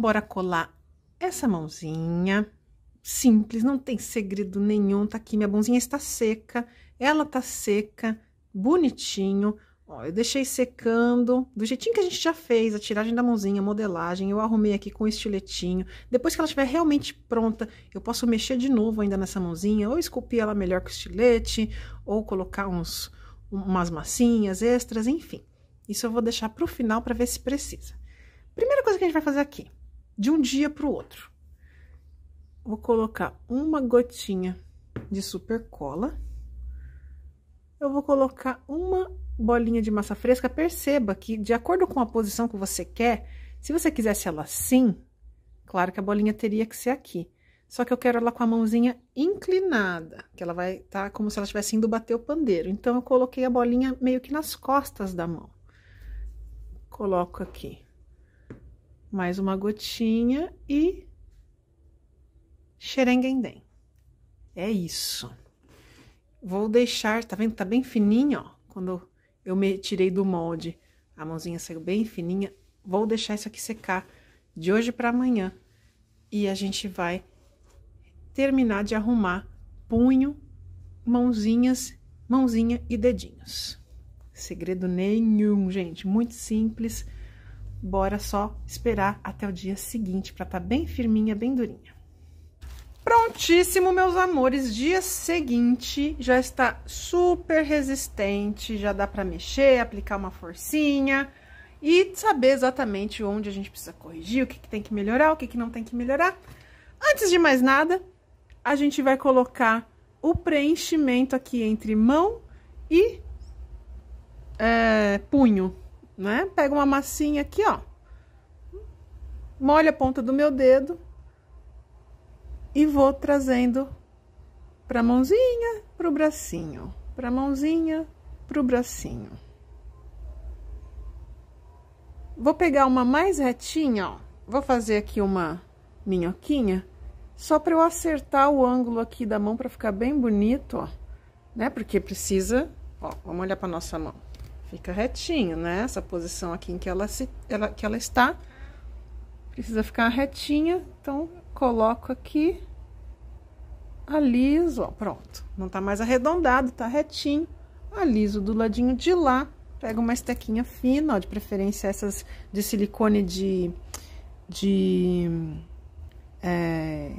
Então, bora colar essa mãozinha. Simples, não tem segredo nenhum, tá aqui. Minha mãozinha está seca, ela tá seca, bonitinho. Ó, eu deixei secando, do jeitinho que a gente já fez, a tiragem da mãozinha, a modelagem, eu arrumei aqui com estiletinho. Depois que ela estiver realmente pronta, eu posso mexer de novo ainda nessa mãozinha, ou esculpir ela melhor com estilete, ou colocar uns, umas massinhas extras, enfim. Isso eu vou deixar pro final para ver se precisa. Primeira coisa que a gente vai fazer aqui, de um dia para o outro. Vou colocar uma gotinha de super cola. Eu vou colocar uma bolinha de massa fresca. Perceba que, de acordo com a posição que você quer, se você quisesse ela assim, claro que a bolinha teria que ser aqui. Só que eu quero ela com a mãozinha inclinada, que ela vai estar tá como se ela estivesse indo bater o pandeiro. Então, eu coloquei a bolinha meio que nas costas da mão. Coloco aqui mais uma gotinha e xerenguendem. É isso. Vou deixar, tá vendo? Tá bem fininho, ó. Quando eu me tirei do molde, a mãozinha saiu bem fininha. Vou deixar isso aqui secar de hoje para amanhã. E a gente vai terminar de arrumar punho, mãozinhas, mãozinha e dedinhos. Segredo nenhum, gente. Muito simples bora só esperar até o dia seguinte para tá bem firminha, bem durinha. Prontíssimo, meus amores, dia seguinte já está super resistente, já dá para mexer, aplicar uma forcinha e saber exatamente onde a gente precisa corrigir, o que, que tem que melhorar, o que, que não tem que melhorar. Antes de mais nada, a gente vai colocar o preenchimento aqui entre mão e é, punho, né? Pego uma massinha aqui, ó. Molho a ponta do meu dedo. E vou trazendo pra mãozinha, pro bracinho. Pra mãozinha, pro bracinho. Vou pegar uma mais retinha, ó. Vou fazer aqui uma minhoquinha, só para eu acertar o ângulo aqui da mão para ficar bem bonito, ó, né? Porque precisa, ó, vamos olhar para nossa mão. Fica retinho, né? Essa posição aqui em que ela, se, ela, que ela está. Precisa ficar retinha. Então, coloco aqui. Aliso, ó, pronto. Não tá mais arredondado, tá retinho. Aliso do ladinho de lá. Pego uma estequinha fina, ó, de preferência essas de silicone de... de é,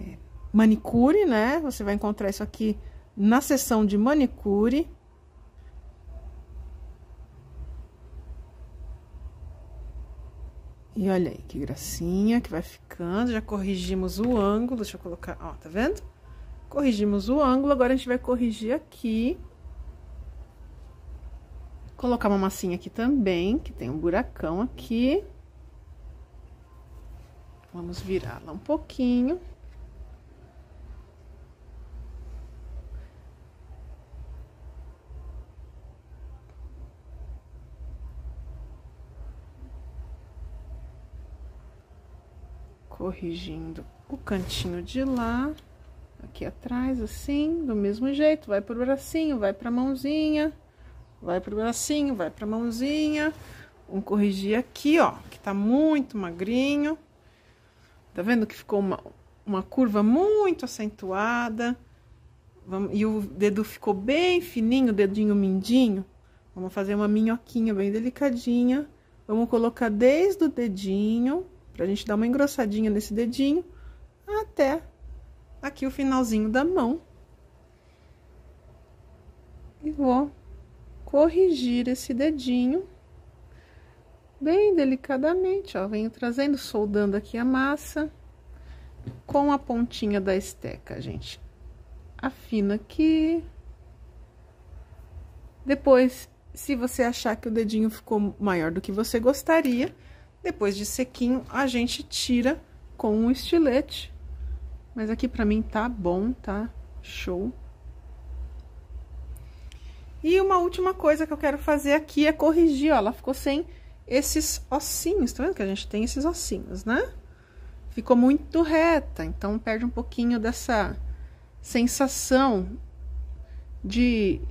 manicure, né? Você vai encontrar isso aqui na seção de manicure. E olha aí, que gracinha que vai ficando. Já corrigimos o ângulo, deixa eu colocar, ó, tá vendo? Corrigimos o ângulo, agora a gente vai corrigir aqui. Colocar uma massinha aqui também, que tem um buracão aqui. Vamos virá-la um pouquinho. corrigindo o cantinho de lá, aqui atrás, assim, do mesmo jeito, vai pro bracinho, vai pra mãozinha, vai pro bracinho, vai pra mãozinha. Vamos corrigir aqui, ó, que tá muito magrinho. Tá vendo que ficou uma, uma curva muito acentuada? Vamos, e o dedo ficou bem fininho, o dedinho mindinho. Vamos fazer uma minhoquinha bem delicadinha. Vamos colocar desde o dedinho Pra gente dar uma engrossadinha nesse dedinho até aqui o finalzinho da mão. E vou corrigir esse dedinho bem delicadamente, ó. Venho trazendo, soldando aqui a massa com a pontinha da esteca, gente. Afina aqui. Depois, se você achar que o dedinho ficou maior do que você gostaria, depois de sequinho, a gente tira com um estilete. Mas aqui pra mim tá bom, tá? Show. E uma última coisa que eu quero fazer aqui é corrigir, ó. Ela ficou sem esses ossinhos, tá vendo que a gente tem esses ossinhos, né? Ficou muito reta, então perde um pouquinho dessa sensação de,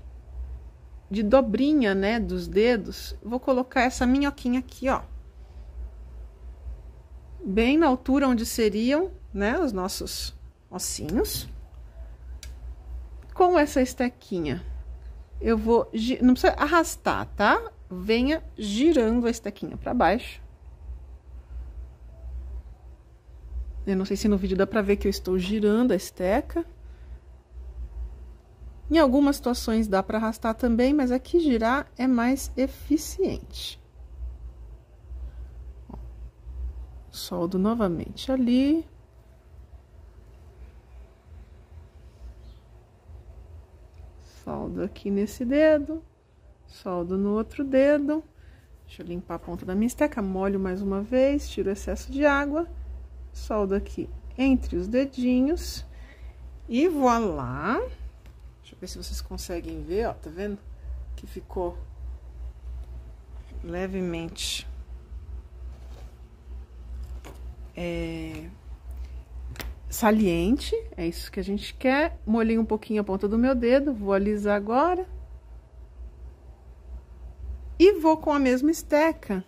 de dobrinha, né, dos dedos. Vou colocar essa minhoquinha aqui, ó bem na altura onde seriam, né, os nossos ossinhos. Com essa estequinha, eu vou, não precisa arrastar, tá? Venha girando a estequinha para baixo. Eu não sei se no vídeo dá para ver que eu estou girando a esteca. Em algumas situações dá para arrastar também, mas aqui girar é mais eficiente. soldo novamente ali. Soldo aqui nesse dedo, soldo no outro dedo. Deixa eu limpar a ponta da minha esteca, molho mais uma vez, tiro o excesso de água, soldo aqui entre os dedinhos e voilá. Deixa eu ver se vocês conseguem ver, ó, tá vendo? Que ficou levemente é, saliente, é isso que a gente quer. Molhei um pouquinho a ponta do meu dedo, vou alisar agora. E vou com a mesma esteca,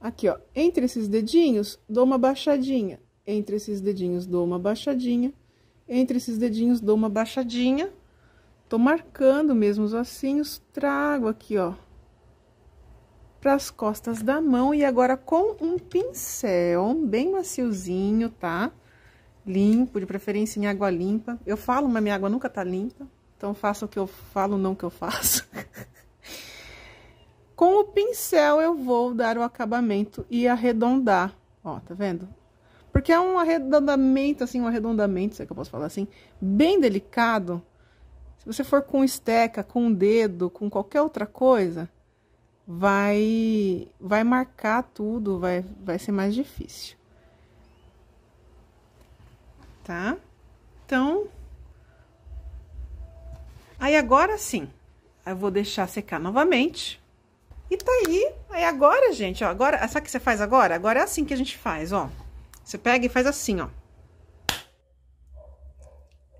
aqui ó, entre esses dedinhos, dou uma baixadinha. Entre esses dedinhos, dou uma baixadinha. Entre esses dedinhos, dou uma baixadinha. Tô marcando mesmo os ossinhos, trago aqui ó, para as costas da mão e agora com um pincel bem maciozinho, tá? Limpo, de preferência em água limpa. Eu falo, mas minha água nunca tá limpa, então faça o que eu falo, não o que eu faço. com o pincel eu vou dar o acabamento e arredondar, ó, tá vendo? Porque é um arredondamento, assim, um arredondamento, sei é que eu posso falar assim, bem delicado. Se você for com esteca, com o dedo, com qualquer outra coisa, vai vai marcar tudo, vai vai ser mais difícil. Tá? Então, aí agora sim, eu vou deixar secar novamente. E tá aí, aí agora, gente, ó, agora, sabe o que você faz agora? Agora é assim que a gente faz, ó. Você pega e faz assim, ó.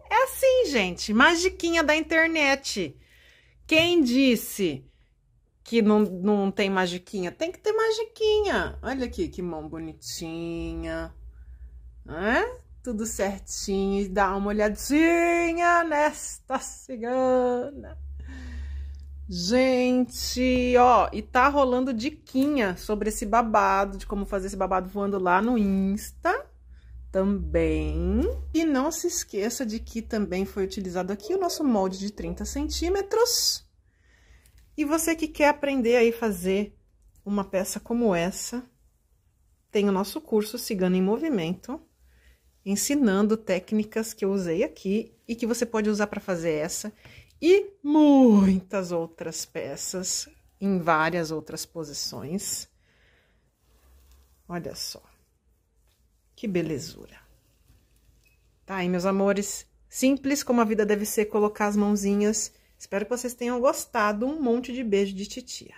É assim, gente, magiquinha da internet. Quem disse que não, não tem magiquinha? Tem que ter magiquinha. Olha aqui que mão bonitinha. É? Tudo certinho. E dá uma olhadinha nesta cigana. Gente, ó, e tá rolando diquinha sobre esse babado, de como fazer esse babado voando lá no Insta também. E não se esqueça de que também foi utilizado aqui o nosso molde de 30 centímetros e você que quer aprender aí fazer uma peça como essa, tem o nosso curso Cigana em Movimento, ensinando técnicas que eu usei aqui e que você pode usar para fazer essa e muitas outras peças em várias outras posições. Olha só. Que belezura. Tá aí, meus amores. Simples como a vida deve ser, colocar as mãozinhas Espero que vocês tenham gostado. Um monte de beijo de titia.